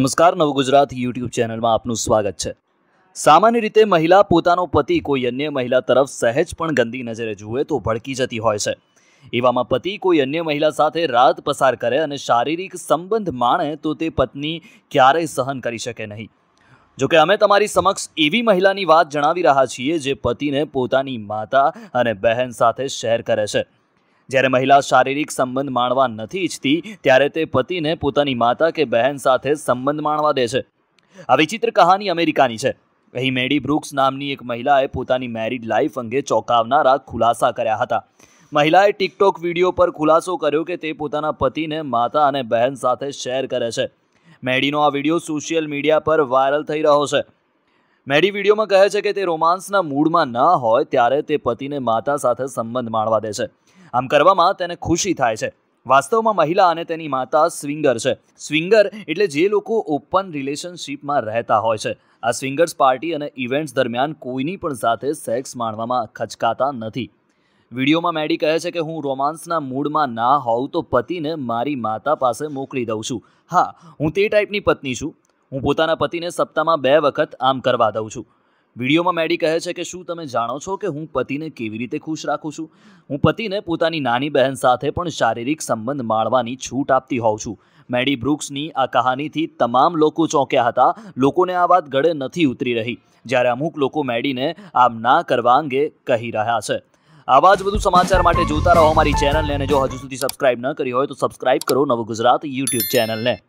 નમસ્કાર નવ ગુજરાત યુટ્યુબ ચેનલમાં આપનું સ્વાગત છે સામાન્ય રીતે મહિલા પોતાનો પતિ કોઈ અન્ય મહિલા તરફ સહેજ પણ ગંદી નજરે જુએ તો ભડકી જતી હોય છે એવામાં પતિ કોઈ અન્ય મહિલા સાથે રાત પસાર કરે અને શારીરિક સંબંધ માણે તો તે પત્ની ક્યારેય સહન કરી શકે નહીં જોકે અમે તમારી સમક્ષ એવી મહિલાની વાત જણાવી રહ્યા છીએ જે પતિને પોતાની માતા અને બહેન સાથે શેર કરે છે જ્યારે મહિલા શારીરિક સંબંધ માણવા નથી ઈચ્છતી ત્યારે તે પતિને પોતાની માતા કે બહેન સાથે સંબંધ માણવા દે છે આ વિચિત્ર કહાની અમેરિકાની છે અહીં મેડી બ્રુક્સ નામની એક મહિલાએ પોતાની મેરિડ લાઈફ અંગે ચોંકાવનારા ખુલાસા કર્યા હતા મહિલાએ ટિકટોક વિડીયો પર ખુલાસો કર્યો કે તે પોતાના પતિને માતા અને બહેન સાથે શેર કરે છે મેડીનો આ વિડીયો સોશિયલ મીડિયા પર વાયરલ થઈ રહ્યો છે મેડી વિડીયોમાં કહે છે કે તે રોમાન્સના મૂડમાં ન હોય ત્યારે તે પતિને માતા સાથે સંબંધ માણવા દે છે આમ કરવામાં તેને ખુશી થાય છે વાસ્તવમાં મહિલા અને તેની માતા સ્વિંગર છે સ્વિંગર એટલે જે લોકો ઓપન રિલેશનશીપમાં રહેતા હોય છે આ સ્વિંગર્સ પાર્ટી અને ઇવેન્ટ્સ દરમિયાન કોઈની પણ સાથે સેક્સ માણવામાં ખચકાતા નથી વિડીયોમાં મેડી કહે છે કે હું રોમાન્સના મૂડમાં ના હોઉં તો પતિને મારી માતા પાસે મોકલી દઉં છું હા હું તે ટાઈપની પત્ની છું હું પોતાના પતિને સપ્તાહમાં બે વખત આમ કરવા દઉં છું વિડીયોમાં મેડી કહે છે કે શું તમે જાણો છો કે હું પતિને કેવી રીતે ખુશ રાખું છું હું પતિને પોતાની નાની બહેન સાથે પણ શારીરિક સંબંધ માણવાની છૂટ આપતી હોઉં છું મેડી બ્રુક્સની આ કહાનીથી તમામ લોકો ચોંક્યા હતા લોકોને આ વાત ગળે નથી ઉતરી રહી જ્યારે અમુક લોકો મેડીને આમ ના કરવા અંગે કહી રહ્યા છે આવા જ વધુ સમાચાર માટે જોતા રહો અમારી ચેનલને અને જો હજુ સુધી સબસ્ક્રાઇબ ન કરી હોય તો સબસ્ક્રાઇબ કરો ગુજરાત યુટ્યુબ ચેનલને